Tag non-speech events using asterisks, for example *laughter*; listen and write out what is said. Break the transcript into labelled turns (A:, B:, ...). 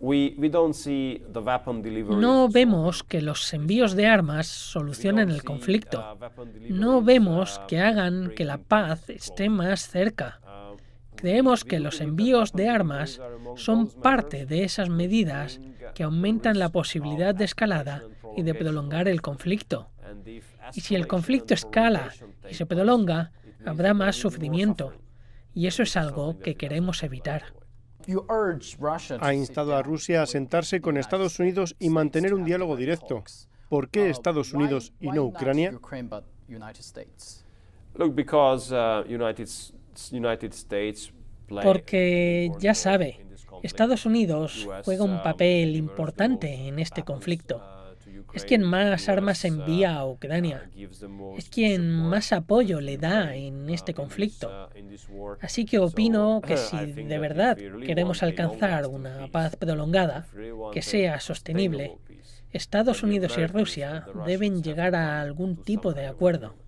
A: No vemos que los envíos de armas solucionen el conflicto. Uh, no vemos uh, que hagan que la paz esté más cerca. Uh, Creemos que los envíos de armas son parte de esas medidas que aumentan la posibilidad de escalada y de prolongar el conflicto. Y si el conflicto escala y se prolonga, habrá más sufrimiento. Y eso es algo que queremos evitar ha instado a Rusia a sentarse con Estados Unidos y mantener un diálogo directo. ¿Por qué uh, Estados Unidos y no Ucrania? Uh, Porque ya sabe, Estados Unidos juega un um, papel importante en este conflicto. Uh, es quien más armas uh, envía a Ucrania, uh, es quien más apoyo le da en uh, este conflicto. Así que opino que *coughs* si de verdad queremos alcanzar una paz prolongada, que sea sostenible, Estados Unidos y Rusia deben llegar a algún tipo de acuerdo.